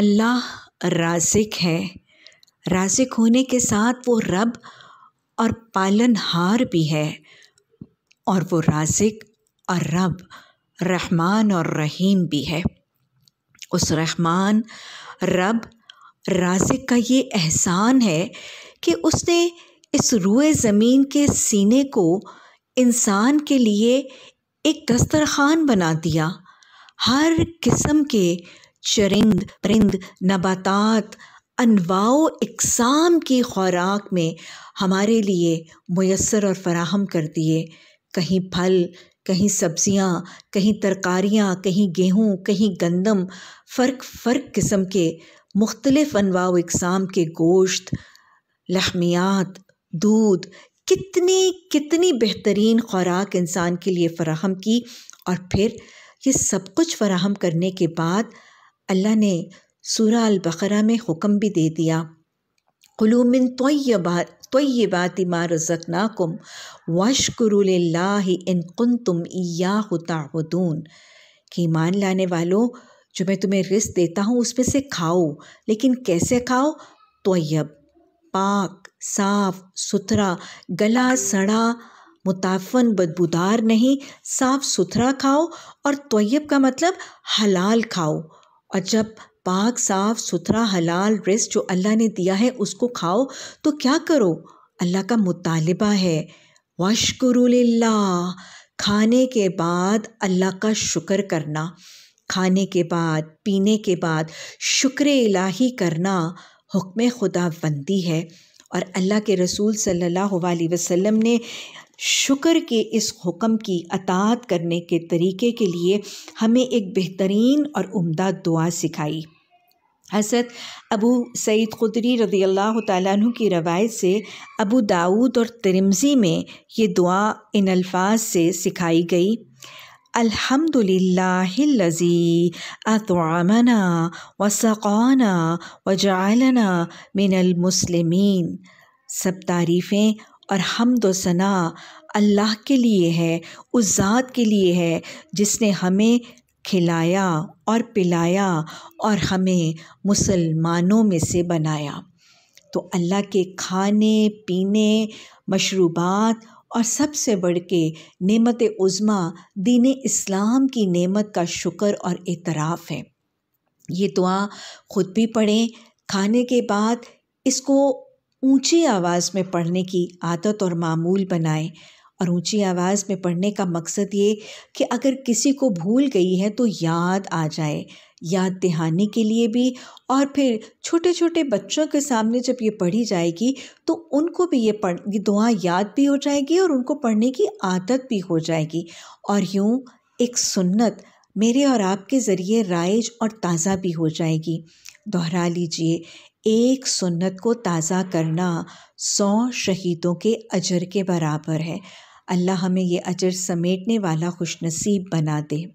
अल्लाह राजिक है राजिक होने के साथ वो रब और पालनहार भी है और वो राजिक और रब रहमान और रहीम भी है उस रहमान रब राजिक का ये एहसान है कि उसने इस रुए ज़मीन के सीने को इंसान के लिए एक दस्तरखान बना दिया हर किस्म के चरिंद परिंद नबातात अनवाओ इकसाम की खुराक में हमारे लिए मैसर और फराहम कर दिए कहीं फल कहीं सब्ज़ियाँ कहीं तरकारियाँ कहीं गेहूँ कहीं गंदम फ़र्क फ़र्क किस्म के मुख्तलिफ़ अनवाओ इकसाम के गोश्त लहमियात दूध कितनी कितनी बेहतरीन खुराक इंसान के लिए फ़राहम की और फिर ये सब कुछ फराहम करने के बाद अल्लाह ने सूरा अल-बकरा में हुक्म भी दे दिया कुलूमिन बात इमार मारज़नाकुम वाशकुरुल्ला इन कुन तुम या ताबुदून कि ईमान लाने वालों जो मैं तुम्हें रिस्क देता हूँ उसमें से खाओ लेकिन कैसे खाओ तोयब पाक साफ सुथरा गला सड़ा मुताफ़न बदबूदार नहीं साफ सुथरा खाओ और तोयब का मतलब हलाल खाओ और जब पाक साफ सुथरा हलाल रिस्क जो अल्लाह ने दिया है उसको खाओ तो क्या करो अल्लाह का मुतालबा है वशकुरुल्ला खाने के बाद अल्लाह का शुक्र करना खाने के बाद पीने के बाद शुक्र इलाही करना हुक्म खुदा बंदी है और अल्लाह के रसूल सल्लल्लाहु अलैहि वसल्लम ने शुक्र के इस हुक्म की अतात करने के तरीके के लिए हमें एक बेहतरीन और उम्दा दुआ सिखाई हज़रत अबू सईद खुदरी रदी अल्लाह तु की रवायत से अबू दाऊद और तिरमजी में ये दुआ इन अल्फाज से सिखाई गई अलहमदिल्लाजी अतवामना वसक़ाना वजालना मिनल सब तारीफ़ें और हमद सना अल्लाह के लिए है उस ज़ात के लिए है जिसने हमें खिलाया और पिलाया और हमें मुसलमानों में से बनाया तो अल्लाह के खाने पीने मशरूबात और सबसे बढ़ के नमत उज़मा दीन इस्लाम की नेमत का शुक्र और एतराफ़ है ये दुआ ख़ुद भी पढ़ें खाने के बाद इसको ऊंची आवाज़ में पढ़ने की आदत और मामूल बनाए और ऊंची आवाज़ में पढ़ने का मकसद ये कि अगर किसी को भूल गई है तो याद आ जाए याद दिहाने के लिए भी और फिर छोटे छोटे बच्चों के सामने जब ये पढ़ी जाएगी तो उनको भी ये पढ़ ये दुआ याद भी हो जाएगी और उनको पढ़ने की आदत भी हो जाएगी और यूँ एक सुन्नत मेरे और आपके ज़रिए राइज और ताज़ा भी हो जाएगी दोहरा लीजिए एक सुन्नत को ताज़ा करना सौ शहीदों के अजर के बराबर है अल्लाह हमें ये अजर समेटने वाला खुशनसीब बना दे